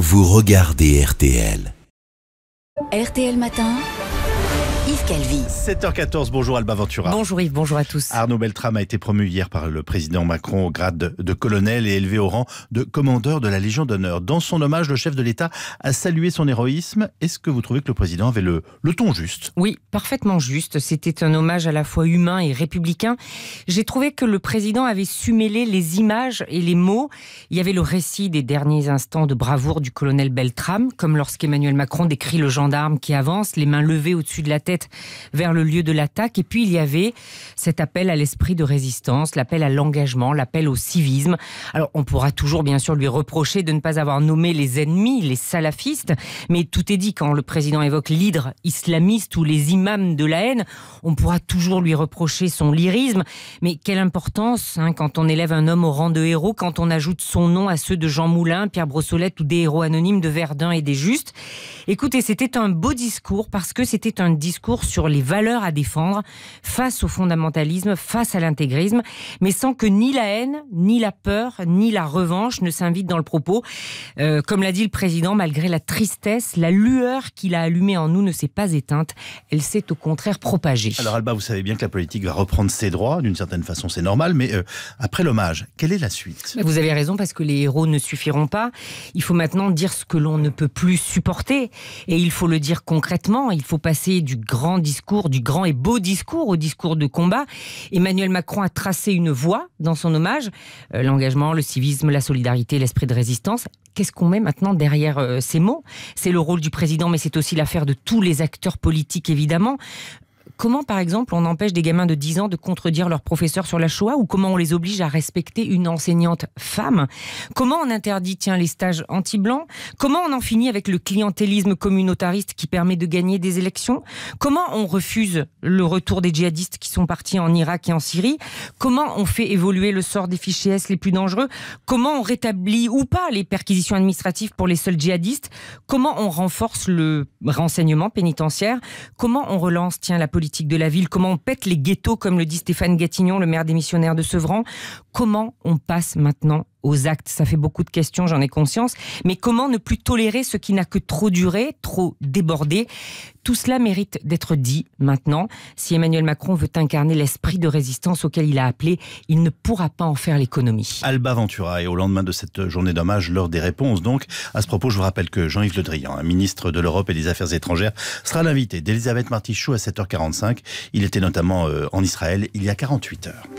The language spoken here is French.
vous regardez RTL. RTL Matin. 7h14, bonjour Alba Ventura. Bonjour Yves, bonjour à tous. Arnaud Beltram a été promu hier par le président Macron au grade de colonel et élevé au rang de commandeur de la Légion d'honneur. Dans son hommage, le chef de l'État a salué son héroïsme. Est-ce que vous trouvez que le président avait le, le ton juste Oui, parfaitement juste. C'était un hommage à la fois humain et républicain. J'ai trouvé que le président avait su mêler les images et les mots. Il y avait le récit des derniers instants de bravoure du colonel Beltram, comme lorsqu'Emmanuel Macron décrit le gendarme qui avance, les mains levées au-dessus de la tête vers le lieu de l'attaque. Et puis il y avait cet appel à l'esprit de résistance, l'appel à l'engagement, l'appel au civisme. Alors on pourra toujours bien sûr lui reprocher de ne pas avoir nommé les ennemis, les salafistes, mais tout est dit quand le président évoque l'hydre islamiste ou les imams de la haine. On pourra toujours lui reprocher son lyrisme, mais quelle importance hein, quand on élève un homme au rang de héros, quand on ajoute son nom à ceux de Jean Moulin, Pierre Brossolette ou des héros anonymes de Verdun et des Justes. Écoutez, c'était un beau discours parce que c'était un discours sur les valeurs à défendre face au fondamentalisme, face à l'intégrisme, mais sans que ni la haine, ni la peur, ni la revanche ne s'invitent dans le propos. Euh, comme l'a dit le président, malgré la tristesse, la lueur qu'il a allumée en nous ne s'est pas éteinte, elle s'est au contraire propagée. Alors Alba, vous savez bien que la politique va reprendre ses droits, d'une certaine façon c'est normal, mais euh, après l'hommage, quelle est la suite Vous avez raison parce que les héros ne suffiront pas. Il faut maintenant dire ce que l'on ne peut plus supporter et il faut le dire concrètement. Il faut passer du grand grand discours, du grand et beau discours au discours de combat. Emmanuel Macron a tracé une voie dans son hommage, euh, l'engagement, le civisme, la solidarité, l'esprit de résistance. Qu'est-ce qu'on met maintenant derrière euh, ces mots C'est le rôle du président, mais c'est aussi l'affaire de tous les acteurs politiques, évidemment. Comment, par exemple, on empêche des gamins de 10 ans de contredire leur professeur sur la Shoah ou comment on les oblige à respecter une enseignante femme Comment on interdit, tiens, les stages anti-blancs Comment on en finit avec le clientélisme communautariste qui permet de gagner des élections Comment on refuse le retour des djihadistes qui sont partis en Irak et en Syrie Comment on fait évoluer le sort des fichiers S les plus dangereux Comment on rétablit ou pas les perquisitions administratives pour les seuls djihadistes Comment on renforce le renseignement pénitentiaire Comment on relance, tiens, la police de la ville, comment on pète les ghettos, comme le dit Stéphane Gatignon, le maire démissionnaire de Sevran, comment on passe maintenant aux actes Ça fait beaucoup de questions, j'en ai conscience. Mais comment ne plus tolérer ce qui n'a que trop duré, trop débordé Tout cela mérite d'être dit maintenant. Si Emmanuel Macron veut incarner l'esprit de résistance auquel il a appelé, il ne pourra pas en faire l'économie. Alba Ventura, et au lendemain de cette journée d'hommage, l'heure des réponses. Donc, à ce propos, je vous rappelle que Jean-Yves Le Drian, ministre de l'Europe et des Affaires étrangères, sera l'invité d'Elisabeth Martichoux à 7h45. Il était notamment euh, en Israël il y a 48 heures.